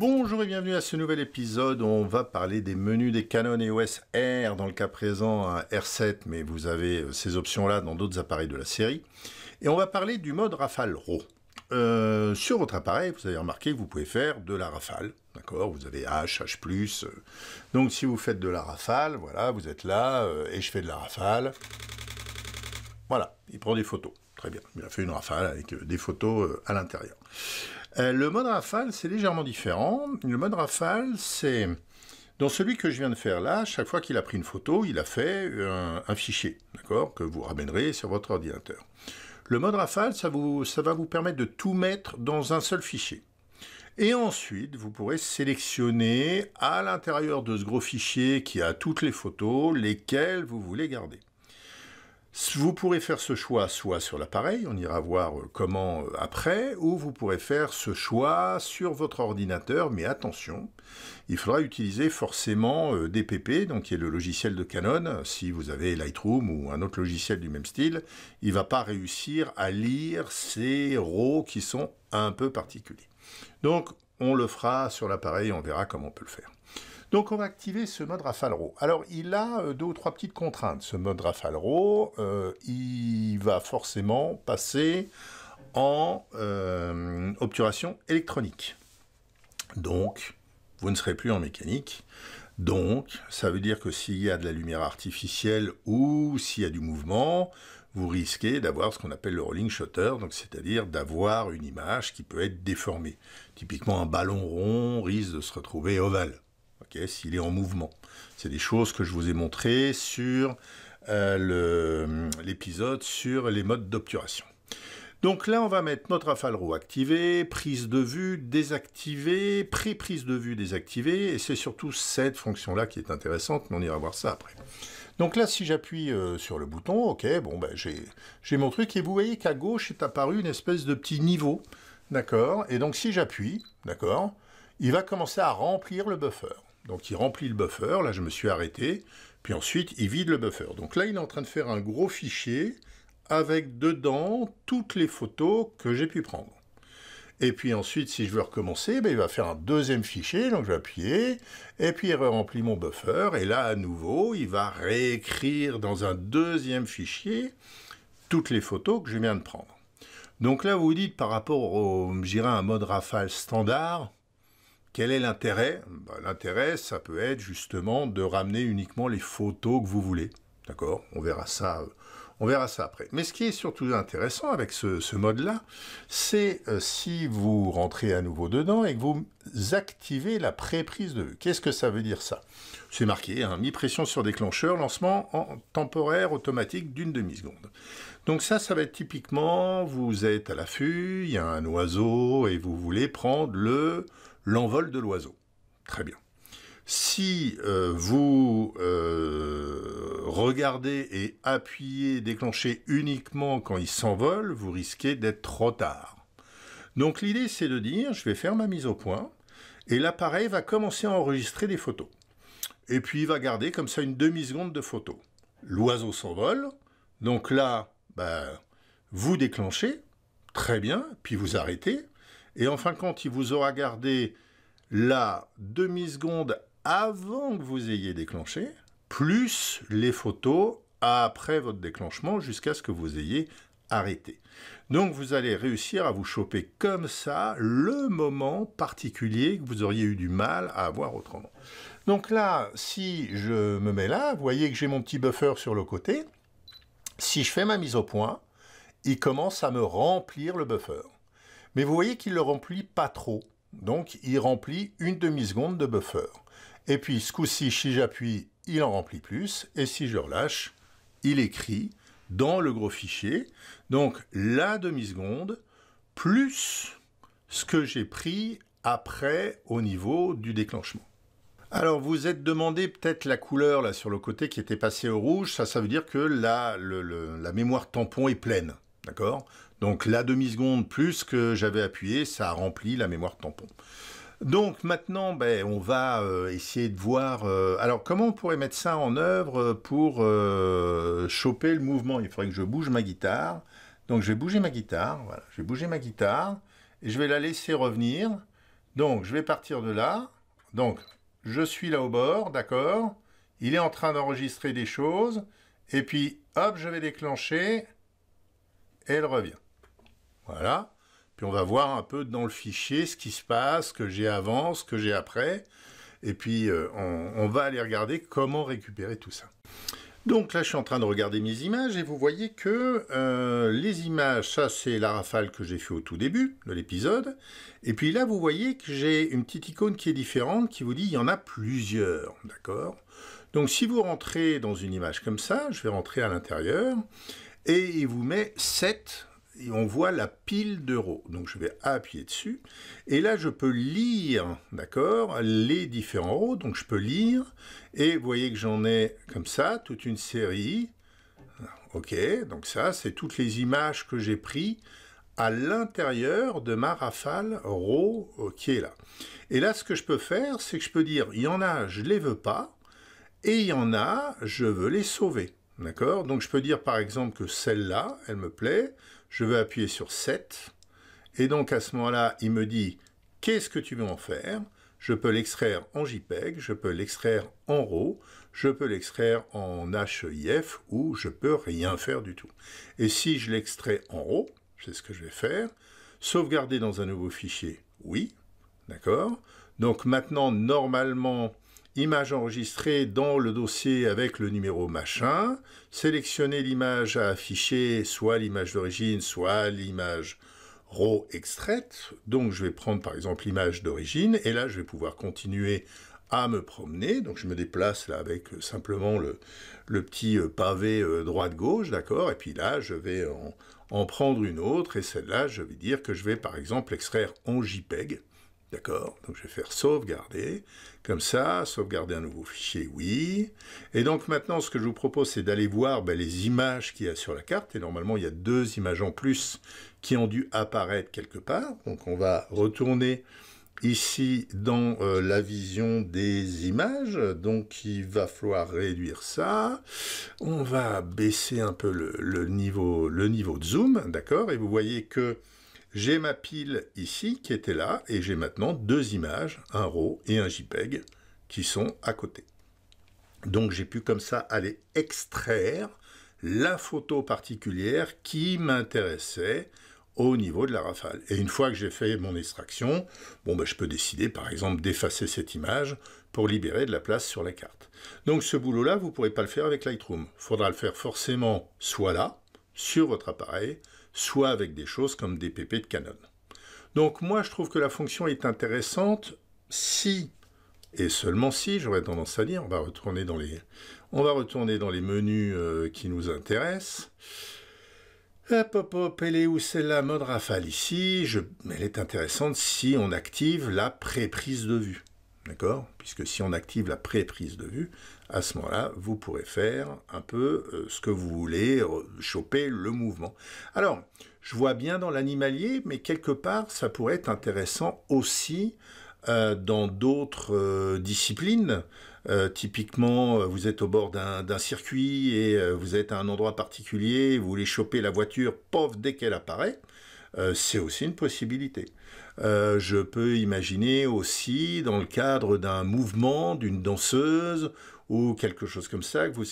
Bonjour et bienvenue à ce nouvel épisode. On va parler des menus des Canon EOS R, dans le cas présent un R7, mais vous avez euh, ces options-là dans d'autres appareils de la série. Et on va parler du mode rafale RAW. Euh, sur votre appareil, vous avez remarqué vous pouvez faire de la rafale, d'accord Vous avez H, H+, euh. donc si vous faites de la rafale, voilà, vous êtes là, et je fais de la rafale, voilà, il prend des photos, très bien, il a fait une rafale avec des photos à l'intérieur. Euh, le mode rafale, c'est légèrement différent. Le mode rafale, c'est... Dans celui que je viens de faire là, chaque fois qu'il a pris une photo, il a fait un, euh, un fichier, d'accord, que vous ramènerez sur votre ordinateur. Le mode rafale, ça, vous, ça va vous permettre de tout mettre dans un seul fichier. Et ensuite, vous pourrez sélectionner à l'intérieur de ce gros fichier qui a toutes les photos, lesquelles vous voulez garder. Vous pourrez faire ce choix soit sur l'appareil, on ira voir euh, comment euh, après, ou vous pourrez faire ce choix sur votre ordinateur, mais attention, il faudra utiliser forcément euh, DPP, donc qui est le logiciel de Canon. Si vous avez Lightroom ou un autre logiciel du même style, il ne va pas réussir à lire ces RAW qui sont un peu particuliers. Donc, on le fera sur l'appareil, on verra comment on peut le faire. Donc on va activer ce mode Rafale Alors il a euh, deux ou trois petites contraintes. Ce mode Rafale euh, il va forcément passer en euh, obturation électronique. Donc vous ne serez plus en mécanique. Donc ça veut dire que s'il y a de la lumière artificielle ou s'il y a du mouvement, vous risquez d'avoir ce qu'on appelle le rolling shutter, c'est-à-dire d'avoir une image qui peut être déformée. Typiquement, un ballon rond risque de se retrouver ovale il est en mouvement. C'est des choses que je vous ai montrées sur euh, euh, l'épisode sur les modes d'obturation. Donc là, on va mettre notre rafale activé, prise de vue désactivée, pré-prise de vue désactivée, et c'est surtout cette fonction-là qui est intéressante, mais on ira voir ça après. Donc là, si j'appuie euh, sur le bouton, ok, bon, ben, j'ai mon truc, et vous voyez qu'à gauche est apparu une espèce de petit niveau, d'accord, et donc si j'appuie, d'accord, il va commencer à remplir le buffer. Donc il remplit le buffer, là je me suis arrêté, puis ensuite il vide le buffer. Donc là il est en train de faire un gros fichier avec dedans toutes les photos que j'ai pu prendre. Et puis ensuite, si je veux recommencer, ben, il va faire un deuxième fichier, donc je vais appuyer, et puis il remplit mon buffer, et là, à nouveau, il va réécrire dans un deuxième fichier toutes les photos que je viens de prendre. Donc là, vous dites, par rapport au, un mode rafale standard, quel est l'intérêt bah, L'intérêt, ça peut être justement de ramener uniquement les photos que vous voulez. D'accord On verra ça. Euh, on verra ça après. Mais ce qui est surtout intéressant avec ce, mode-là, c'est euh, si vous rentrez à nouveau dedans et que vous activez la pré-prise de vue. Qu'est-ce que ça veut dire ça C'est marqué, hein, mi-pression sur déclencheur, lancement temporaire automatique d'une demi-seconde. Donc ça, ça va être typiquement, vous êtes à l'affût, il y a un oiseau et vous voulez prendre le l'envol de l'oiseau. Très bien. Si euh, vous euh, regardez et appuyez, déclenchez uniquement quand il s'envole, vous risquez d'être trop tard. Donc l'idée c'est de dire, je vais faire ma mise au point, et l'appareil va commencer à enregistrer des photos. Et puis il va garder comme ça une demi-seconde de photos. L'oiseau s'envole, donc là, ben, vous déclenchez, très bien, puis vous arrêtez, et en fin de compte, il vous aura gardé la demi-seconde avant que vous ayez déclenché, plus les photos après votre déclenchement jusqu'à ce que vous ayez arrêté. Donc vous allez réussir à vous choper comme ça le moment particulier que vous auriez eu du mal à avoir autrement. Donc là, si je me mets là, vous voyez que j'ai mon petit buffer sur le côté. Si je fais ma mise au point, il commence à me remplir le buffer. Mais vous voyez qu'il ne le remplit pas trop. Donc il remplit une demi-seconde de buffer. Et puis ce coup-ci, si j'appuie, il en remplit plus. Et si je relâche, il écrit dans le gros fichier. Donc la demi-seconde plus ce que j'ai pris après au niveau du déclenchement. Alors vous êtes demandé peut-être la couleur là sur le côté qui était passée au rouge, ça ça veut dire que là la mémoire tampon est pleine, d'accord donc la demi-seconde plus que j'avais appuyé, ça a rempli la mémoire tampon. Donc maintenant, ben, on va euh, essayer de voir... Euh, alors comment on pourrait mettre ça en œuvre euh, pour choper le mouvement Il faudrait que je bouge ma guitare. Donc je vais bouger ma guitare, voilà, je vais bouger ma guitare, et je vais la laisser revenir. Donc je vais partir de là. Donc je suis là au bord, d'accord Il est en train d'enregistrer des choses, et puis hop, je vais déclencher, et elle revient. Voilà. Puis on va voir un peu dans le fichier ce qui se passe, ce que j'ai avant, ce que j'ai après. Et puis euh, on, va aller regarder comment récupérer tout ça. Donc là, je suis en train de regarder mes images et vous voyez que euh, les images, ça c'est la rafale que j'ai fait au tout début de l'épisode. Et puis là, vous voyez que j'ai une petite icône qui est différente qui vous dit il y en a plusieurs, d'accord Donc si vous rentrez dans une image comme ça, je vais rentrer à l'intérieur et il vous met 7 on voit la pile d'euros. Donc je vais appuyer dessus, et là je peux lire, d'accord, les différents euros, donc je peux lire, et vous voyez que j'en ai comme ça, toute une série, ok, donc ça c'est toutes les images que j'ai prises à l'intérieur de ma rafale RAW euh, qui est là. Et là ce que je peux faire, c'est que je peux dire, il y en a, je ne les veux pas, et il y en a, je veux les sauver. D'accord Donc je peux dire par exemple que celle-là, elle me plaît, je veux appuyer sur 7. Et donc à ce moment-là, il me dit qu'est-ce que tu veux en faire Je peux l'extraire en JPEG, je peux l'extraire en RAW, je peux l'extraire en HEIF, ou je peux rien faire du tout. Et si je l'extrais en RAW, c'est ce que je vais faire, sauvegarder dans un nouveau fichier, oui, d'accord Donc maintenant, normalement, image enregistrée dans le dossier avec le numéro machin, Sélectionner l'image à afficher, soit l'image d'origine, soit l'image RAW extraite. Donc je vais prendre par exemple l'image d'origine et là je vais pouvoir continuer à me promener. Donc je me déplace là avec euh, simplement le, petit euh, pavé euh, droite-gauche, d'accord Et puis là, je vais en, en prendre une autre et celle-là, je vais dire que je vais par exemple extraire en JPEG. D'accord Donc je vais faire sauvegarder. Comme ça, sauvegarder un nouveau fichier, oui. Et donc maintenant, ce que je vous propose, c'est d'aller voir ben, les images qu'il y a sur la carte. Et normalement, il y a deux images en plus qui ont dû apparaître quelque part. Donc on va retourner ici dans euh, la vision des images. Donc il va falloir réduire ça. On va baisser un peu le niveau, le niveau de zoom, d'accord Et vous voyez que j'ai ma pile ici qui était là et j'ai maintenant deux images, un RAW et un JPEG qui sont à côté. Donc j'ai pu comme ça aller extraire la photo particulière qui m'intéressait au niveau de la rafale. Et une fois que j'ai fait mon extraction, bon ben, je peux décider par exemple d'effacer cette image pour libérer de la place sur la carte. Donc ce boulot-là, vous ne pourrez pas le faire avec Lightroom. Il faudra le faire forcément soit là, sur votre appareil, soit avec des choses comme des pp de Canon. Donc moi, je trouve que la fonction est intéressante si, et seulement si, j'aurais tendance à dire, on va retourner dans les, on va retourner dans les menus euh, qui nous intéressent. Hop, hop, hop, elle est où celle-là Mode rafale ici. Je, elle est intéressante si on active la préprise de vue. Puisque si on active la pré de vue, à ce moment-là, vous pourrez faire un peu euh, ce que vous voulez, choper le mouvement. Alors, je vois bien dans l'animalier, mais quelque part, ça pourrait être intéressant aussi euh, dans d'autres euh, disciplines. typiquement, vous êtes au bord d'un circuit et vous êtes à un endroit particulier, vous voulez choper la voiture, pof, dès qu'elle apparaît. Euh, c'est aussi une possibilité. Euh, je peux imaginer aussi, dans le cadre d'un mouvement, d'une danseuse ou quelque chose comme ça, que vous,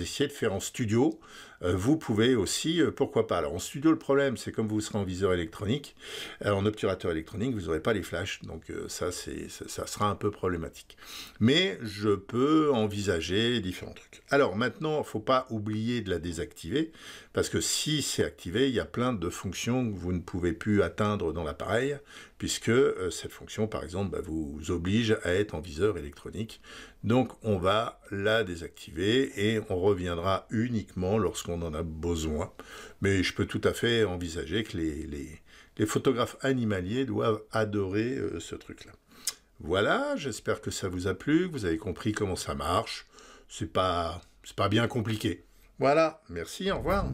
essayez de faire en studio, euh, vous pouvez aussi, euh, pourquoi pas. Alors en studio, le problème, c'est comme vous serez en viseur électronique, euh, en obturateur électronique, vous n'aurez pas les flashs, donc ça, ça, ça sera un peu problématique. Mais je peux envisager différents trucs. Alors maintenant, il ne faut pas oublier de la désactiver, parce que si c'est activé, il y a plein de fonctions que vous ne pouvez plus atteindre dans l'appareil, puisque euh, cette fonction, par exemple, bah, vous oblige à être en viseur électronique. Donc on va la désactiver et on reviendra uniquement lorsqu'on en a besoin. Mais je peux tout à fait envisager que les, photographes animaliers doivent adorer euh, ce truc-là. Voilà, j'espère que ça vous a plu, que vous avez compris comment ça marche. C'est pas, c'est pas bien compliqué. Voilà, merci, au revoir.